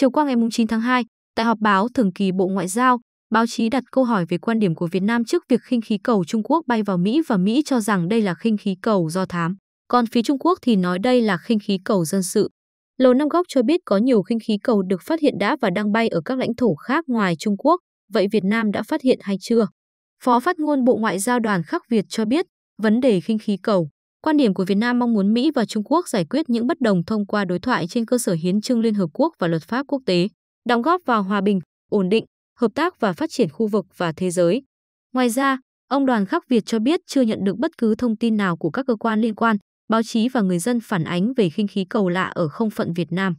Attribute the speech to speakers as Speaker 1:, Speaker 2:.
Speaker 1: Chiều qua ngày 9 tháng 2, tại họp báo thường kỳ Bộ Ngoại giao, báo chí đặt câu hỏi về quan điểm của Việt Nam trước việc khinh khí cầu Trung Quốc bay vào Mỹ và Mỹ cho rằng đây là khinh khí cầu do thám. Còn phía Trung Quốc thì nói đây là khinh khí cầu dân sự. Lầu Năm Góc cho biết có nhiều khinh khí cầu được phát hiện đã và đang bay ở các lãnh thổ khác ngoài Trung Quốc, vậy Việt Nam đã phát hiện hay chưa? Phó phát ngôn Bộ Ngoại giao Đoàn Khắc Việt cho biết, vấn đề khinh khí cầu Quan điểm của Việt Nam mong muốn Mỹ và Trung Quốc giải quyết những bất đồng thông qua đối thoại trên cơ sở hiến trương Liên Hợp Quốc và luật pháp quốc tế, đóng góp vào hòa bình, ổn định, hợp tác và phát triển khu vực và thế giới. Ngoài ra, ông Đoàn Khắc Việt cho biết chưa nhận được bất cứ thông tin nào của các cơ quan liên quan, báo chí và người dân phản ánh về khinh khí cầu lạ ở không phận Việt Nam.